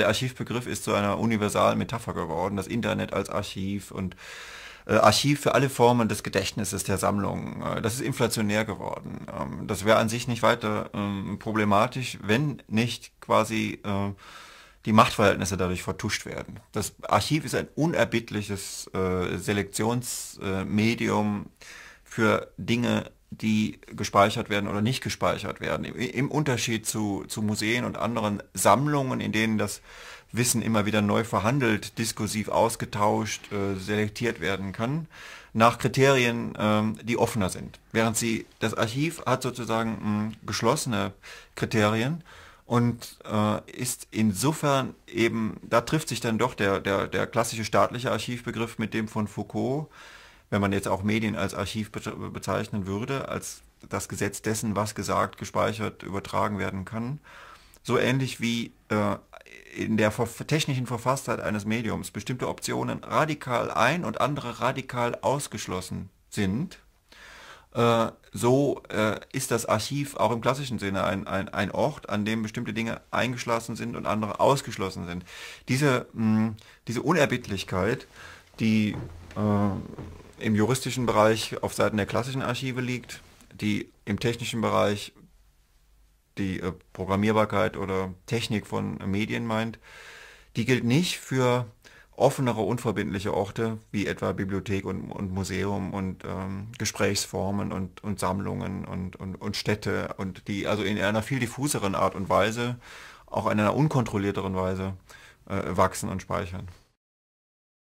Der Archivbegriff ist zu einer universalen Metapher geworden. Das Internet als Archiv und äh, Archiv für alle Formen des Gedächtnisses der Sammlung. Äh, das ist inflationär geworden. Ähm, das wäre an sich nicht weiter ähm, problematisch, wenn nicht quasi äh, die Machtverhältnisse dadurch vertuscht werden. Das Archiv ist ein unerbittliches äh, Selektionsmedium für Dinge, die gespeichert werden oder nicht gespeichert werden. Im, im Unterschied zu, zu Museen und anderen Sammlungen, in denen das Wissen immer wieder neu verhandelt, diskursiv ausgetauscht, äh, selektiert werden kann, nach Kriterien, ähm, die offener sind. Während sie, das Archiv hat sozusagen mh, hm, geschlossene Kriterien und äh, ist insofern eben, da trifft sich dann doch der, der, der klassische staatliche Archivbegriff mit dem von Foucault, wenn man jetzt auch Medien als Archiv bezeichnen würde, als das Gesetz dessen, was gesagt, gespeichert, übertragen werden kann. So ähnlich wie äh, in der technischen Verfasstheit eines Mediums bestimmte Optionen radikal ein und andere radikal ausgeschlossen sind, äh, so äh, ist das Archiv auch im klassischen Sinne ein, ein, ein, Ort, an dem bestimmte Dinge eingeschlossen sind und andere ausgeschlossen sind. Diese, mh, diese Unerbittlichkeit, die äh, im juristischen Bereich auf Seiten der klassischen Archive liegt, die im technischen Bereich die äh, Programmierbarkeit oder Technik von äh, Medien meint, die gilt nicht für offenere, unverbindliche Orte wie etwa Bibliothek und, und Museum und ähm, Gesprächsformen und, und Sammlungen und, und, und Städte und die also in einer viel diffuseren Art und Weise, auch in einer unkontrollierteren Weise äh, wachsen und speichern.